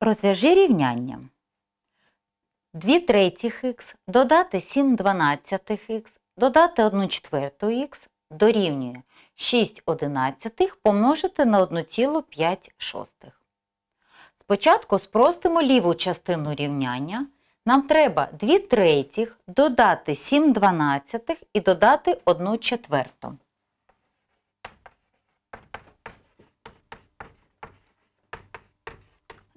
Розв'яжи рівняння. 2 третіх х додати 7 дванадцятих х додати 1 четверту х дорівнює 6 одинадцятих помножити на 1,5 шостих. Спочатку спростимо ліву частину рівняння. Нам треба 2 третіх додати 7 дванадцятих і додати 1 четверту.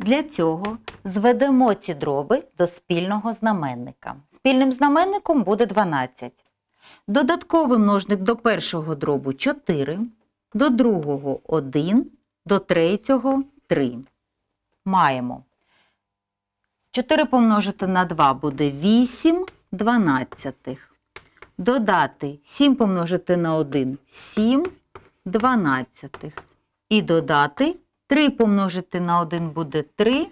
Для цього зведемо ці дроби до спільного знаменника. Спільним знаменником буде 12. Додатковий множник до першого дробу 4, до другого 1, до третього 3. Маємо 4 помножити на 2 буде 8 дванадцятих. Додати 7 помножити на 1 7 дванадцятих. І додати 3 помножити на 1 буде 3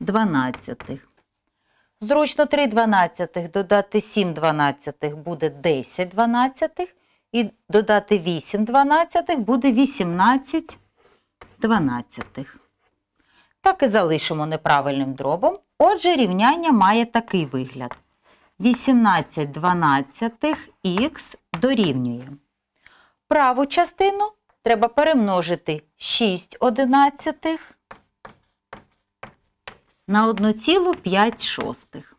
дванадцятих. Зручно 3 дванадцятих додати 7 дванадцятих буде 10 дванадцятих. І додати 8 дванадцятих буде 18 дванадцятих. Так і залишимо неправильним дробом. Отже, рівняння має такий вигляд. 18 дванадцятих х дорівнює. Праву частину треба перемножити 6 одинадцятих на 1,5 шостих.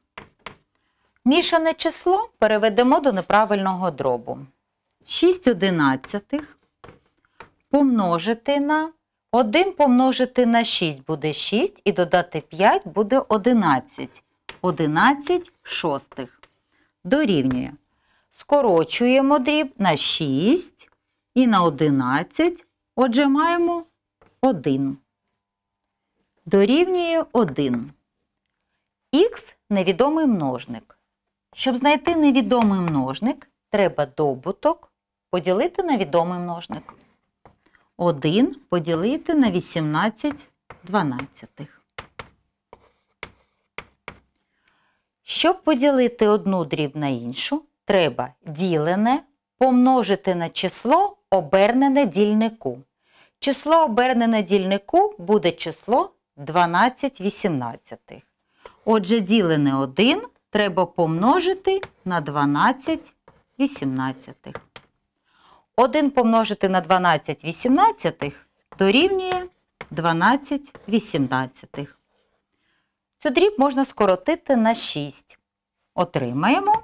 Мішане число переведемо до неправильного дробу. 6 одинадцятих помножити на 1 помножити на 6 буде 6 і додати 5 буде 11. 11 шостих. Дорівнює. Скорочуємо дріб на 6 і на 11. Отже, маємо 1. Дорівнює 1. Х невідомий множник. Щоб знайти невідомий множник, треба добуток поділити на відомий множник. 1 поділити на 18 дванадцятих. Щоб поділити одну дріб на іншу, треба ділене помножити на число обернене дільнику. Число обернене дільнику буде число 12 вісімнадцятих. Отже, ділене 1 треба помножити на 12 вісімнадцятих. 1 помножити на 12 вісімнадцятих дорівнює 12 вісімнадцятих. Цю дріб можна скоротити на 6. Отримаємо.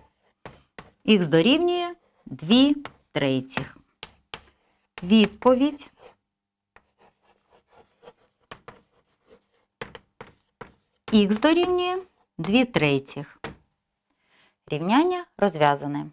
Х дорівнює 2 третіх відповідь. Х дорівнює 2 третіх. Рівняння розв'язане.